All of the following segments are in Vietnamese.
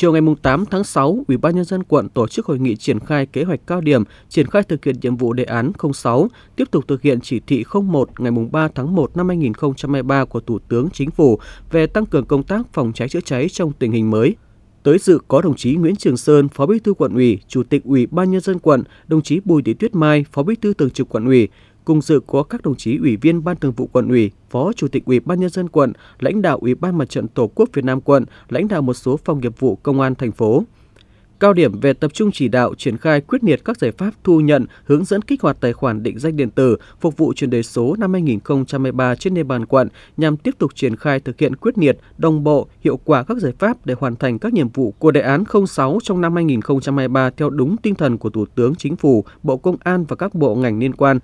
Chiều ngày 8 tháng 6, Ủy ban nhân dân quận tổ chức hội nghị triển khai kế hoạch cao điểm triển khai thực hiện nhiệm vụ đề án 06, tiếp tục thực hiện chỉ thị 01 ngày 3 tháng 1 năm 2023 của Thủ tướng Chính phủ về tăng cường công tác phòng cháy chữa cháy trong tình hình mới. Tới dự có đồng chí Nguyễn Trường Sơn, Phó Bí thư quận ủy, Chủ tịch Ủy ban nhân dân quận, đồng chí Bùi Thị Tuyết Mai, Phó Bí thư Thường trực quận ủy, Cùng dự có các đồng chí Ủy viên Ban Thường vụ Quận ủy, Phó Chủ tịch Ủy ban nhân dân quận, lãnh đạo Ủy ban Mặt trận Tổ quốc Việt Nam quận, lãnh đạo một số phòng nghiệp vụ công an thành phố. Cao điểm về tập trung chỉ đạo triển khai quyết liệt các giải pháp thu nhận, hướng dẫn kích hoạt tài khoản định danh điện tử phục vụ chuyển đổi số năm 2023 trên địa bàn quận nhằm tiếp tục triển khai thực hiện quyết liệt, đồng bộ, hiệu quả các giải pháp để hoàn thành các nhiệm vụ của đề án 06 trong năm 2023 theo đúng tinh thần của Thủ tướng Chính phủ, Bộ Công an và các bộ ngành liên quan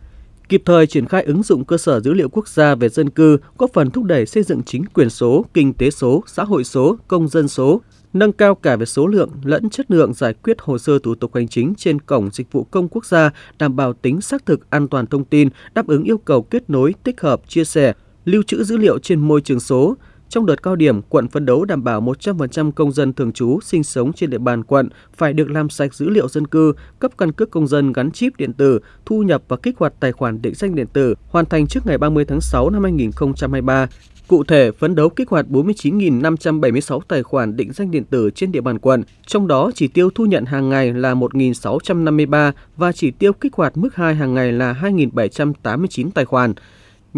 kịp thời triển khai ứng dụng cơ sở dữ liệu quốc gia về dân cư, góp phần thúc đẩy xây dựng chính quyền số, kinh tế số, xã hội số, công dân số, nâng cao cả về số lượng lẫn chất lượng giải quyết hồ sơ thủ tục hành chính trên cổng dịch vụ công quốc gia, đảm bảo tính xác thực an toàn thông tin, đáp ứng yêu cầu kết nối, tích hợp, chia sẻ, lưu trữ dữ liệu trên môi trường số, trong đợt cao điểm, quận phấn đấu đảm bảo 100% công dân thường trú sinh sống trên địa bàn quận phải được làm sạch dữ liệu dân cư, cấp căn cước công dân gắn chip điện tử, thu nhập và kích hoạt tài khoản định danh điện tử, hoàn thành trước ngày 30 tháng 6 năm 2023. Cụ thể, phấn đấu kích hoạt 49.576 tài khoản định danh điện tử trên địa bàn quận, trong đó chỉ tiêu thu nhận hàng ngày là 1.653 và chỉ tiêu kích hoạt mức 2 hàng ngày là 2.789 tài khoản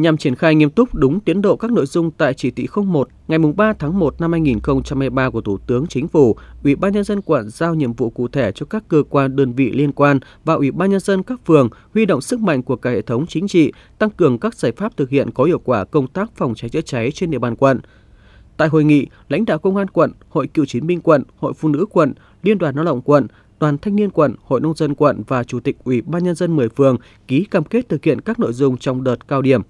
nhằm triển khai nghiêm túc đúng tiến độ các nội dung tại chỉ thị 01 ngày 3 tháng 1 năm 2023 của Thủ tướng Chính phủ, Ủy ban nhân dân quận giao nhiệm vụ cụ thể cho các cơ quan đơn vị liên quan và Ủy ban nhân dân các phường huy động sức mạnh của cả hệ thống chính trị, tăng cường các giải pháp thực hiện có hiệu quả công tác phòng cháy chữa cháy trên địa bàn quận. Tại hội nghị, lãnh đạo công an quận, Hội Cựu chiến binh quận, Hội Phụ nữ quận, Liên đoàn Lao động quận, Đoàn Thanh niên quận, Hội nông dân quận và Chủ tịch Ủy ban nhân dân 10 phường ký cam kết thực hiện các nội dung trong đợt cao điểm